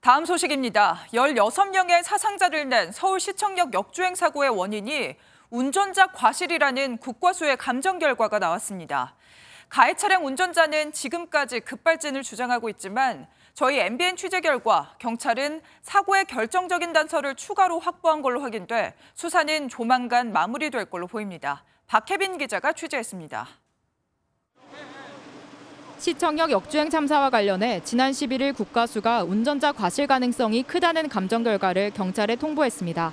다음 소식입니다. 16명의 사상자를 낸 서울시청역 역주행 사고의 원인이 운전자 과실이라는 국과수의 감정 결과가 나왔습니다. 가해 차량 운전자는 지금까지 급발진을 주장하고 있지만 저희 MBN 취재 결과 경찰은 사고의 결정적인 단서를 추가로 확보한 걸로 확인돼 수사는 조만간 마무리될 걸로 보입니다. 박혜빈 기자가 취재했습니다. 시청역 역주행 참사와 관련해 지난 11일 국가수가 운전자 과실 가능성이 크다는 감정 결과를 경찰에 통보했습니다.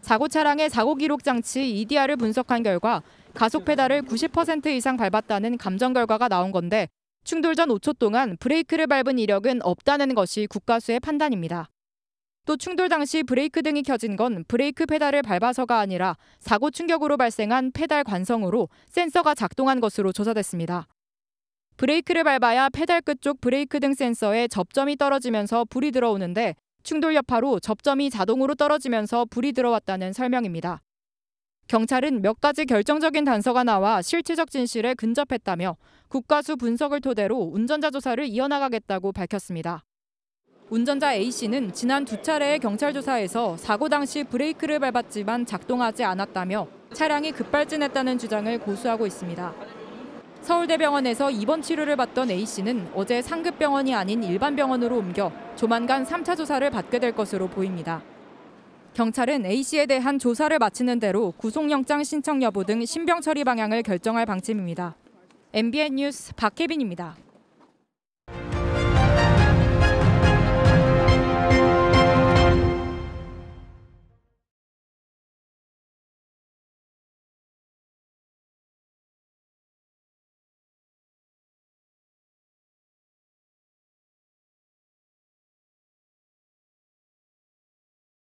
사고 차량의 사고 기록 장치 EDR을 분석한 결과 가속 페달을 90% 이상 밟았다는 감정 결과가 나온 건데 충돌 전 5초 동안 브레이크를 밟은 이력은 없다는 것이 국가수의 판단입니다. 또 충돌 당시 브레이크 등이 켜진 건 브레이크 페달을 밟아서가 아니라 사고 충격으로 발생한 페달 관성으로 센서가 작동한 것으로 조사됐습니다. 브레이크를 밟아야 페달 끝쪽 브레이크 등 센서에 접점이 떨어지면서 불이 들어오는데 충돌 여파로 접점이 자동으로 떨어지면서 불이 들어왔다는 설명입니다. 경찰은 몇 가지 결정적인 단서가 나와 실체적 진실에 근접했다며 국가수 분석을 토대로 운전자 조사를 이어나가겠다고 밝혔습니다. 운전자 A씨는 지난 두 차례의 경찰 조사에서 사고 당시 브레이크를 밟았지만 작동하지 않았다며 차량이 급발진했다는 주장을 고수하고 있습니다. 서울대병원에서 입원 치료를 받던 A씨는 어제 상급병원이 아닌 일반 병원으로 옮겨 조만간 3차 조사를 받게 될 것으로 보입니다. 경찰은 A씨에 대한 조사를 마치는 대로 구속영장 신청 여부 등 신병 처리 방향을 결정할 방침입니다. MBN 뉴스 박혜빈입니다.